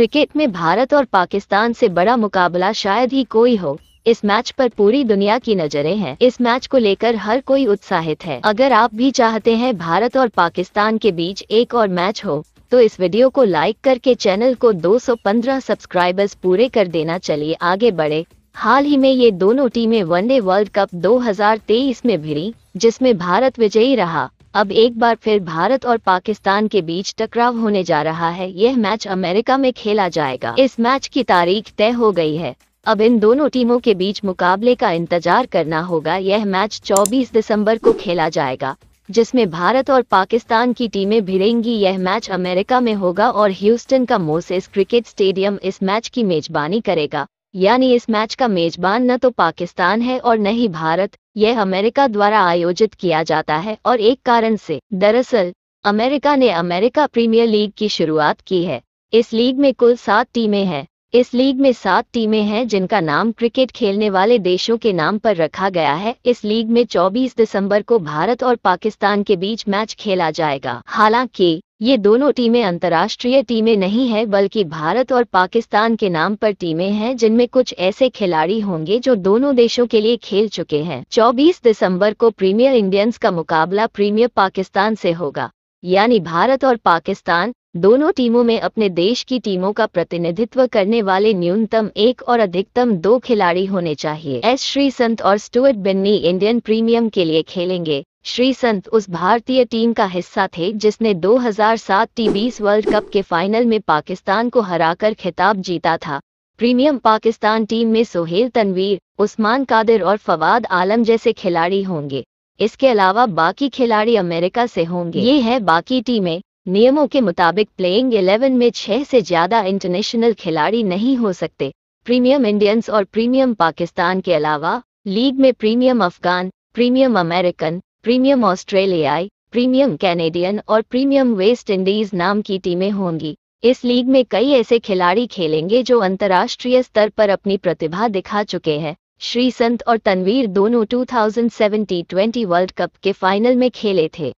cricket में भारत और पाकिस्तान से बड़ा मुकाबला शायद ही कोई हो इस मैच पर पूरी दुनिया की नजरें हैं इस मैच को लेकर हर कोई उत्साहित है अगर आप भी चाहते हैं भारत और पाकिस्तान के बीच एक और मैच हो तो इस वीडियो को लाइक करके चैनल को 215 सब्सक्राइबर्स पूरे कर देना चलिए आगे बढ़े हाल ही में ये दोनों टीमें वनडे वर्ल्ड कप 2023 में भिड़ी जिसमें भारत विजयी रहा अब एक बार फिर भारत और पाकिस्तान के बीच टकराव होने जा रहा है यह मैच अमेरिका में खेला जाएगा इस मैच की तारीख तय हो गई है अब इन दोनों टीमों के बीच मुकाबले का इंतजार करना होगा यह मैच 24 दिसंबर को खेला जाएगा जिसमें भारत और पाकिस्तान की टीमें भिड़ेंगी यह मैच अमेरिका में होगा और ह्यूस्टन का मोसेस क्रिकेट स्टेडियम इस मैच की मेजबानी करेगा यानी इस मैच का मेजबान न तो पाकिस्तान है और न ही भारत यह अमेरिका द्वारा आयोजित किया जाता है और एक कारण से दरअसल अमेरिका ने अमेरिका प्रीमियर लीग की शुरुआत की है इस लीग में कुल सात टीमें हैं इस लीग में सात टीमें हैं जिनका नाम क्रिकेट खेलने वाले देशों के नाम पर रखा गया है इस लीग में 24 दिसंबर को भारत और पाकिस्तान के बीच मैच खेला जाएगा हालांकि ये दोनों टीमें अंतर्राष्ट्रीय टीमें नहीं है बल्कि भारत और पाकिस्तान के नाम पर टीमें हैं जिनमें कुछ ऐसे खिलाड़ी होंगे जो दोनों देशों के लिए खेल चुके हैं 24 दिसंबर को प्रीमियर इंडियंस का मुकाबला प्रीमियर पाकिस्तान से होगा यानी भारत और पाकिस्तान दोनों टीमों में अपने देश की टीमों का प्रतिनिधित्व करने वाले न्यूनतम एक और अधिकतम दो खिलाड़ी होने चाहिए एस श्रीसंत और स्टुअर्ट बिन्नी इंडियन प्रीमियम के लिए खेलेंगे श्री संत उस भारतीय टीम का हिस्सा थे जिसने 2007 हजार वर्ल्ड कप के फाइनल में पाकिस्तान को हराकर खिताब जीता था प्रीमियम पाकिस्तान टीम में सोहेल तनवीर उस्मान कादिर और फवाद आलम जैसे खिलाड़ी होंगे इसके अलावा बाकी खिलाड़ी अमेरिका से होंगे ये है बाकी टीमें नियमों के मुताबिक प्लेइंग 11 में छह से ज़्यादा इंटरनेशनल खिलाड़ी नहीं हो सकते प्रीमियम इंडियंस और प्रीमियम पाकिस्तान के अलावा लीग में premium Afghan premium American premium ऑस्ट्रेलियाई प्रीमियम कैनेडियन और प्रीमियम वेस्ट इंडीज नाम की टीमें होंगी इस लीग में कई ऐसे खिलाड़ी खेलेंगे जो अंतर्राष्ट्रीय स्तर पर अपनी प्रतिभा दिखा चुके हैं श्रीसंत और तनवीर दोनों 2017-20 वर्ल्ड कप के फाइनल में खेले थे